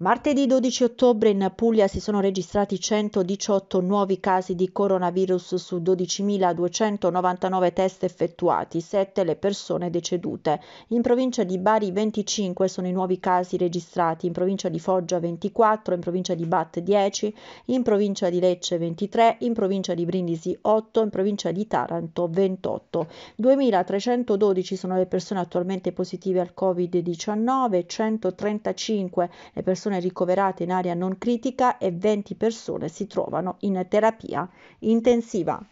Martedì 12 ottobre in Puglia si sono registrati 118 nuovi casi di coronavirus su 12.299 test effettuati, 7 le persone decedute. In provincia di Bari 25 sono i nuovi casi registrati, in provincia di Foggia 24, in provincia di Bat 10, in provincia di Lecce 23, in provincia di Brindisi 8, in provincia di Taranto 28. 2.312 sono le persone attualmente positive al Covid-19, 135 le persone persone ricoverate in area non critica e 20 persone si trovano in terapia intensiva.